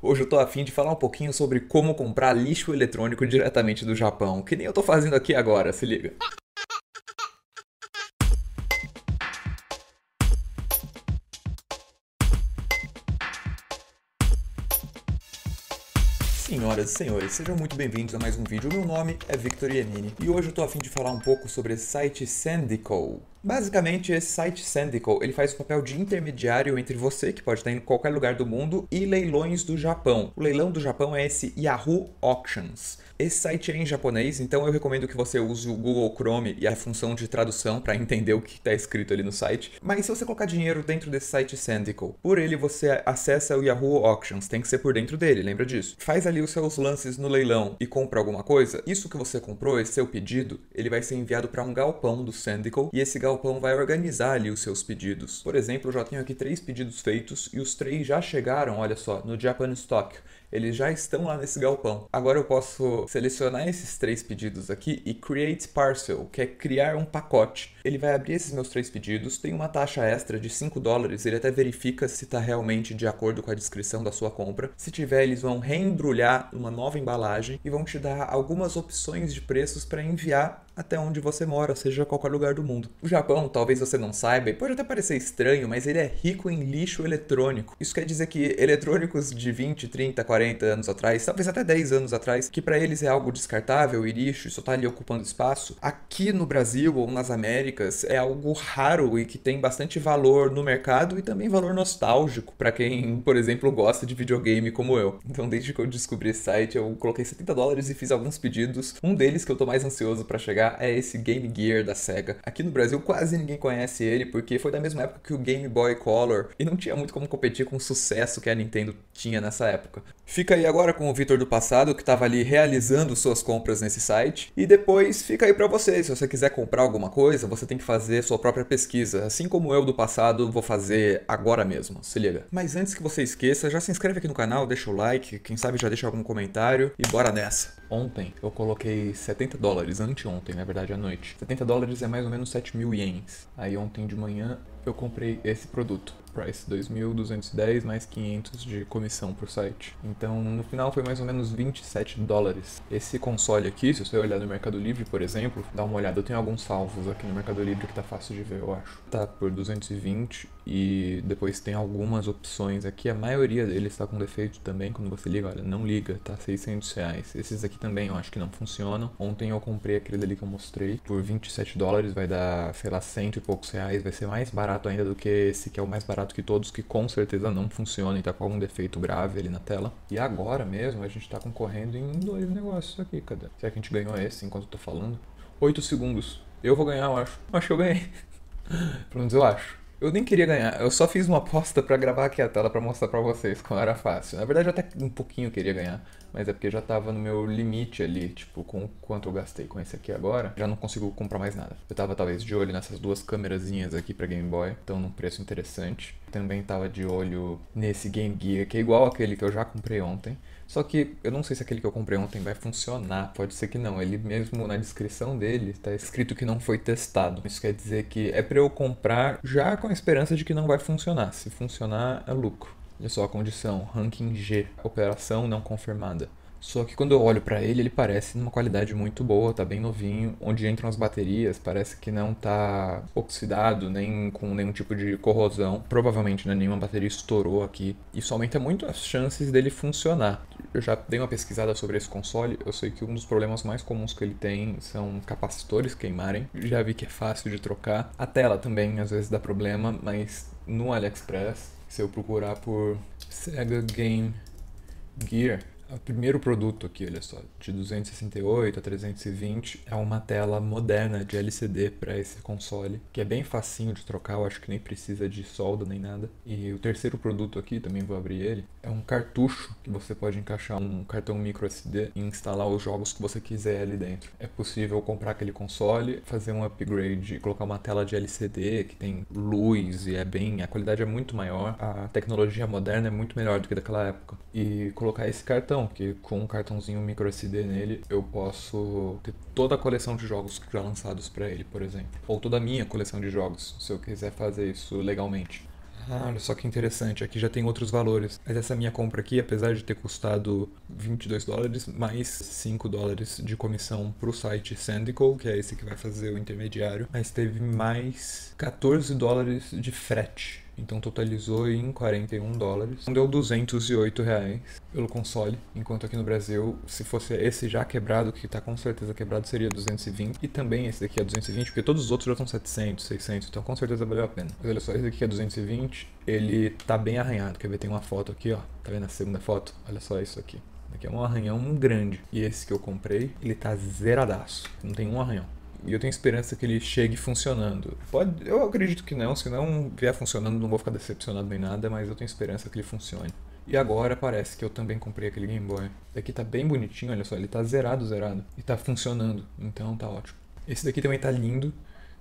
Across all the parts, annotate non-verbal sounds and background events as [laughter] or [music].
Hoje eu tô afim de falar um pouquinho sobre como comprar lixo eletrônico diretamente do Japão, que nem eu tô fazendo aqui agora, se liga. Senhoras e senhores, sejam muito bem-vindos a mais um vídeo. O meu nome é Victor Yanini e hoje eu tô afim de falar um pouco sobre o site Sandico, Basicamente, esse site Sandical, ele faz o papel de intermediário entre você, que pode estar em qualquer lugar do mundo, e leilões do Japão. O leilão do Japão é esse Yahoo Auctions. Esse site é em japonês, então eu recomendo que você use o Google Chrome e a função de tradução para entender o que está escrito ali no site. Mas se você colocar dinheiro dentro desse site Sandical, por ele você acessa o Yahoo Auctions, tem que ser por dentro dele, lembra disso? Faz ali os seus lances no leilão e compra alguma coisa, isso que você comprou, esse seu pedido, ele vai ser enviado para um galpão do Sandical e esse galpão galpão vai organizar ali os seus pedidos. Por exemplo, eu já tenho aqui três pedidos feitos e os três já chegaram, olha só, no Japan Stock. Eles já estão lá nesse galpão. Agora eu posso selecionar esses três pedidos aqui e Create Parcel, que é criar um pacote. Ele vai abrir esses meus três pedidos, tem uma taxa extra de 5 dólares, ele até verifica se está realmente de acordo com a descrição da sua compra. Se tiver, eles vão reembrulhar uma nova embalagem e vão te dar algumas opções de preços para enviar até onde você mora, seja qualquer lugar do mundo. O Japão, talvez você não saiba, e pode até parecer estranho, mas ele é rico em lixo eletrônico. Isso quer dizer que eletrônicos de 20, 30, 40 anos atrás, talvez até 10 anos atrás, que para eles é algo descartável e lixo, só tá ali ocupando espaço, aqui no Brasil ou nas Américas é algo raro e que tem bastante valor no mercado e também valor nostálgico para quem, por exemplo, gosta de videogame como eu. Então, desde que eu descobri esse site, eu coloquei 70 dólares e fiz alguns pedidos, um deles que eu tô mais ansioso para chegar é esse Game Gear da SEGA. Aqui no Brasil quase ninguém conhece ele, porque foi da mesma época que o Game Boy Color e não tinha muito como competir com o sucesso que a Nintendo tinha nessa época. Fica aí agora com o Vitor do passado, que estava ali realizando suas compras nesse site, e depois fica aí para vocês. se você quiser comprar alguma coisa, você tem que fazer sua própria pesquisa, assim como eu do passado vou fazer agora mesmo, se liga. Mas antes que você esqueça, já se inscreve aqui no canal, deixa o like, quem sabe já deixa algum comentário e bora nessa. Ontem eu coloquei 70 dólares, anteontem, na verdade, à noite. 70 dólares é mais ou menos 7 mil ienes. Aí ontem de manhã eu comprei esse produto. Price 2.210 mais 500 de comissão por site. Então, no final foi mais ou menos 27 dólares. Esse console aqui, se você olhar no Mercado Livre, por exemplo, dá uma olhada, eu tenho alguns salvos aqui no Mercado Livre que tá fácil de ver, eu acho. Tá por 220 e depois tem algumas opções aqui, a maioria deles tá com defeito também, quando você liga, olha, não liga, tá 600 reais. Esses aqui também eu acho que não funcionam. Ontem eu comprei aquele ali que eu mostrei por 27 dólares, vai dar, sei lá, cento e poucos reais, vai ser mais barato barato ainda do que esse, que é o mais barato que todos, que com certeza não funciona e está com algum defeito grave ali na tela. E agora mesmo a gente está concorrendo em dois negócios aqui, cadê? Será é que a gente ganhou esse enquanto eu tô falando? Oito segundos. Eu vou ganhar, eu acho. Acho que eu ganhei. [laughs] Pelo menos eu acho. Eu nem queria ganhar, eu só fiz uma aposta para gravar aqui a tela para mostrar para vocês como era fácil. Na verdade eu até um pouquinho queria ganhar, mas é porque já tava no meu limite ali, tipo, com quanto eu gastei com esse aqui agora, já não consigo comprar mais nada. Eu tava talvez de olho nessas duas câmerazinhas aqui para Game Boy, então num preço interessante também estava de olho nesse Game Gear, que é igual aquele que eu já comprei ontem. Só que eu não sei se aquele que eu comprei ontem vai funcionar. Pode ser que não. Ele mesmo na descrição dele está escrito que não foi testado. Isso quer dizer que é para eu comprar já com a esperança de que não vai funcionar. Se funcionar, é lucro. Olha só a condição: ranking G, operação não confirmada. Só que quando eu olho para ele, ele parece numa qualidade muito boa, tá bem novinho. Onde entram as baterias, parece que não tá oxidado, nem com nenhum tipo de corrosão. Provavelmente né, nenhuma bateria estourou aqui. Isso aumenta muito as chances dele funcionar. Eu já dei uma pesquisada sobre esse console, eu sei que um dos problemas mais comuns que ele tem são capacitores queimarem. Já vi que é fácil de trocar. A tela também às vezes dá problema, mas no AliExpress, se eu procurar por Sega Game Gear, o primeiro produto aqui, olha só, de 268 a 320, é uma tela moderna de LCD para esse console, que é bem facinho de trocar, eu acho que nem precisa de solda nem nada. E o terceiro produto aqui, também vou abrir ele, é um cartucho que você pode encaixar um cartão micro SD e instalar os jogos que você quiser ali dentro. É possível comprar aquele console, fazer um upgrade, colocar uma tela de LCD que tem luz e é bem, a qualidade é muito maior, a tecnologia moderna é muito melhor do que daquela época. E colocar esse cartão cartão, com um cartãozinho micro SD nele eu posso ter toda a coleção de jogos já lançados para ele, por exemplo, ou toda a minha coleção de jogos, se eu quiser fazer isso legalmente. Ah, olha só que interessante, aqui já tem outros valores. Mas essa minha compra aqui, apesar de ter custado 22 dólares, mais 5 dólares de comissão para o site Sandico, que é esse que vai fazer o intermediário, mas teve mais 14 dólares de frete então totalizou em 41 dólares. Então, deu 208 reais pelo console. Enquanto aqui no Brasil, se fosse esse já quebrado, que tá com certeza quebrado, seria 220. E também esse daqui é 220, porque todos os outros já estão 700, 600. Então com certeza valeu a pena. Mas olha só, esse daqui é 220. Ele tá bem arranhado. Quer ver? Tem uma foto aqui, ó. Tá vendo a segunda foto? Olha só isso aqui. Aqui é um arranhão grande. E esse que eu comprei, ele tá zeradaço. Não tem um arranhão. E eu tenho esperança que ele chegue funcionando. Pode, eu acredito que não, se não vier funcionando, não vou ficar decepcionado nem nada, mas eu tenho esperança que ele funcione. E agora parece que eu também comprei aquele Game Boy. Daqui tá bem bonitinho, olha só, ele tá zerado, zerado. E tá funcionando, então tá ótimo. Esse daqui também tá lindo.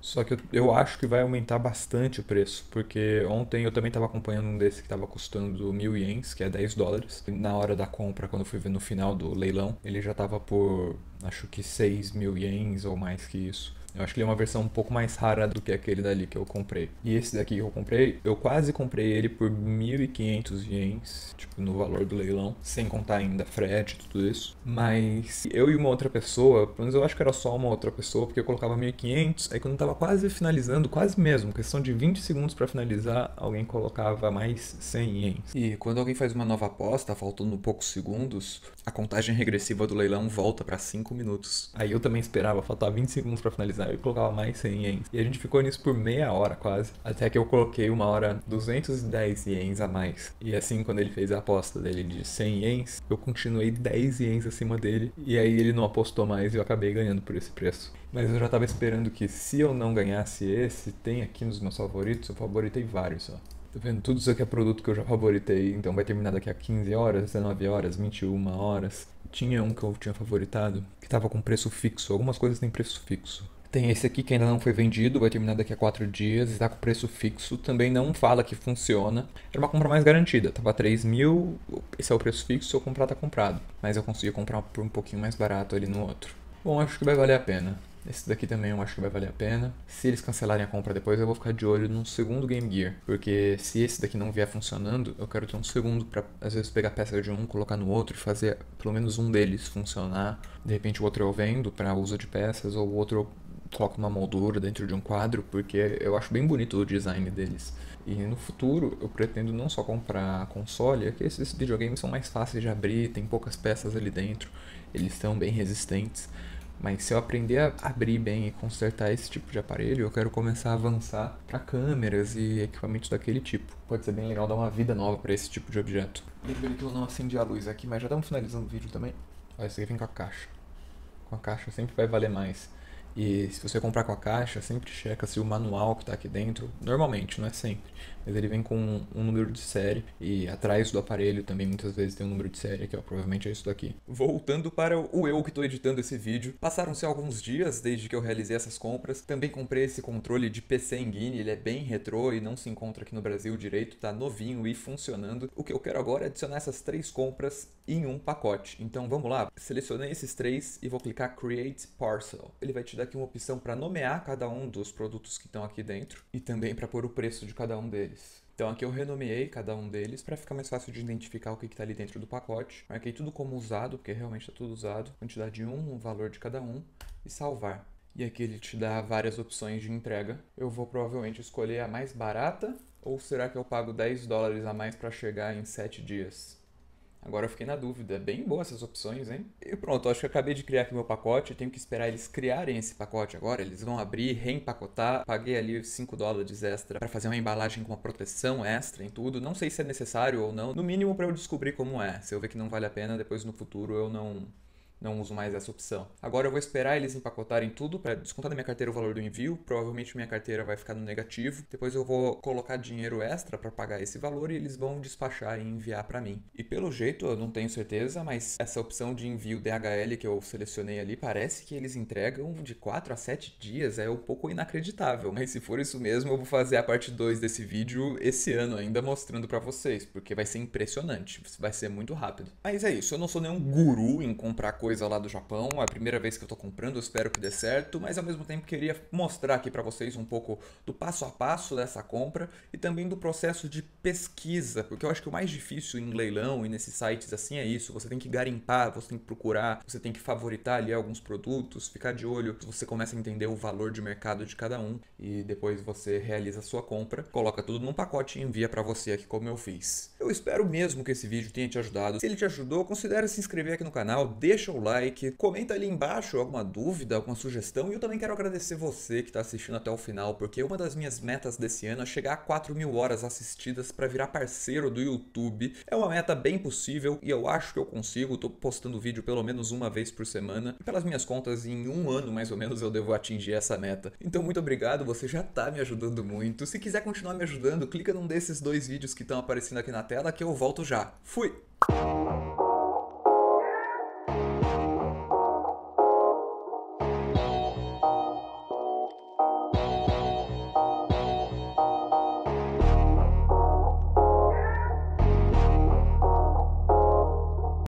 Só que eu, eu, acho que vai aumentar bastante o preço, porque ontem eu também estava acompanhando um desse que estava custando mil ienes, que é 10 dólares. Na hora da compra, quando eu fui ver no final do leilão, ele já estava por acho que 6 mil ienes ou mais que isso. Eu acho que ele é uma versão um pouco mais rara do que aquele dali que eu comprei. E esse daqui que eu comprei, eu quase comprei ele por 1.500 ienes, tipo, no valor do leilão, sem contar ainda frete e tudo isso. Mas eu e uma outra pessoa, pelo menos eu acho que era só uma outra pessoa, porque eu colocava 1.500, aí quando eu tava quase finalizando, quase mesmo, questão de 20 segundos para finalizar, alguém colocava mais 100 ienes. E quando alguém faz uma nova aposta, faltando poucos segundos, a contagem regressiva do leilão volta para 5 minutos. Aí eu também esperava faltar 20 segundos para finalizar e Eu colocava mais 100 ienes. E a gente ficou nisso por meia hora quase. Até que eu coloquei uma hora 210 ienes a mais. E assim, quando ele fez a aposta dele de 100 ienes, eu continuei 10 ienes acima dele. E aí ele não apostou mais e eu acabei ganhando por esse preço. Mas eu já tava esperando que se eu não ganhasse esse, tem aqui nos meus favoritos, eu favoritei vários só. Tá vendo? Tudo isso aqui é produto que eu já favoritei, então vai terminar daqui a 15 horas, 19 horas, 21 horas. Tinha um que eu tinha favoritado, que tava com preço fixo. Algumas coisas têm preço fixo. Tem esse aqui que ainda não foi vendido, vai terminar daqui a 4 dias, está com preço fixo, também não fala que funciona. Era uma compra mais garantida, tava 3 mil, esse é o preço fixo, se eu comprar tá comprado. Mas eu consegui comprar por um pouquinho mais barato ali no outro. Bom, acho que vai valer a pena. Esse daqui também eu acho que vai valer a pena. Se eles cancelarem a compra depois, eu vou ficar de olho num segundo Game Gear. Porque se esse daqui não vier funcionando, eu quero ter um segundo para às vezes, pegar peça de um, colocar no outro e fazer pelo menos um deles funcionar. De repente o outro eu vendo para uso de peças, ou o outro eu coloco uma moldura dentro de um quadro, porque eu acho bem bonito o design deles. E no futuro eu pretendo não só comprar console, é que esses videogames são mais fáceis de abrir, tem poucas peças ali dentro, eles são bem resistentes. Mas se eu aprender a abrir bem e consertar esse tipo de aparelho, eu quero começar a avançar para câmeras e equipamentos daquele tipo. Pode ser bem legal dar uma vida nova para esse tipo de objeto. Lembrei que eu não acendi a luz aqui, mas já estamos finalizando o vídeo também. Olha, isso aqui vem com a caixa. Com a caixa sempre vai valer mais. E se você comprar com a caixa, sempre checa se o manual que está aqui dentro, normalmente, não é sempre, mas ele vem com um, número de série e atrás do aparelho também muitas vezes tem um número de série, que é provavelmente é isso daqui. Voltando para o eu que estou editando esse vídeo, passaram-se alguns dias desde que eu realizei essas compras, também comprei esse controle de PC em ele é bem retrô e não se encontra aqui no Brasil direito, está novinho e funcionando. O que eu quero agora é adicionar essas três compras em um pacote. Então vamos lá, selecionei esses três e vou clicar Create Parcel. Ele vai te dar aqui uma opção para nomear cada um dos produtos que estão aqui dentro e também para pôr o preço de cada um deles. Então aqui eu renomeei cada um deles para ficar mais fácil de identificar o que está ali dentro do pacote. Marquei tudo como usado, porque realmente está tudo usado. Quantidade de um, o valor de cada um e salvar. E aqui ele te dá várias opções de entrega. Eu vou provavelmente escolher a mais barata ou será que eu pago 10 dólares a mais para chegar em 7 dias? Agora eu fiquei na dúvida. É bem boas essas opções, hein? E pronto, acho que acabei de criar aqui meu pacote. tenho que esperar eles criarem esse pacote agora. Eles vão abrir, reempacotar. Paguei ali 5 dólares extra para fazer uma embalagem com uma proteção extra em tudo. Não sei se é necessário ou não. No mínimo para eu descobrir como é. Se eu ver que não vale a pena, depois no futuro eu não não uso mais essa opção. Agora eu vou esperar eles empacotarem tudo para descontar da minha carteira o valor do envio. Provavelmente minha carteira vai ficar no negativo. Depois eu vou colocar dinheiro extra para pagar esse valor e eles vão despachar e enviar para mim. E pelo jeito, eu não tenho certeza, mas essa opção de envio DHL que eu selecionei ali parece que eles entregam de 4 a 7 dias. É um pouco inacreditável, mas se for isso mesmo, eu vou fazer a parte 2 desse vídeo esse ano ainda mostrando para vocês, porque vai ser impressionante, vai ser muito rápido. Mas é isso, eu não sou nenhum guru em comprar coisas coisa lá do Japão, é a primeira vez que eu tô comprando, espero que dê certo, mas ao mesmo tempo queria mostrar aqui para vocês um pouco do passo a passo dessa compra e também do processo de pesquisa, porque eu acho que o mais difícil em leilão e nesses sites assim é isso, você tem que garimpar, você tem que procurar, você tem que favoritar ali alguns produtos, ficar de olho, você começa a entender o valor de mercado de cada um e depois você realiza a sua compra, coloca tudo num pacote e envia para você aqui como eu fiz. Eu espero mesmo que esse vídeo tenha te ajudado. Se ele te ajudou, considere se inscrever aqui no canal, deixa o like, comenta ali embaixo alguma dúvida, alguma sugestão. E eu também quero agradecer você que está assistindo até o final, porque uma das minhas metas desse ano é chegar a 4 mil horas assistidas para virar parceiro do YouTube. É uma meta bem possível e eu acho que eu consigo. Estou postando vídeo pelo menos uma vez por semana. E pelas minhas contas, em um ano mais ou menos eu devo atingir essa meta. Então, muito obrigado, você já está me ajudando muito. Se quiser continuar me ajudando, clica num desses dois vídeos que estão aparecendo aqui na tela que eu volto já. Fui!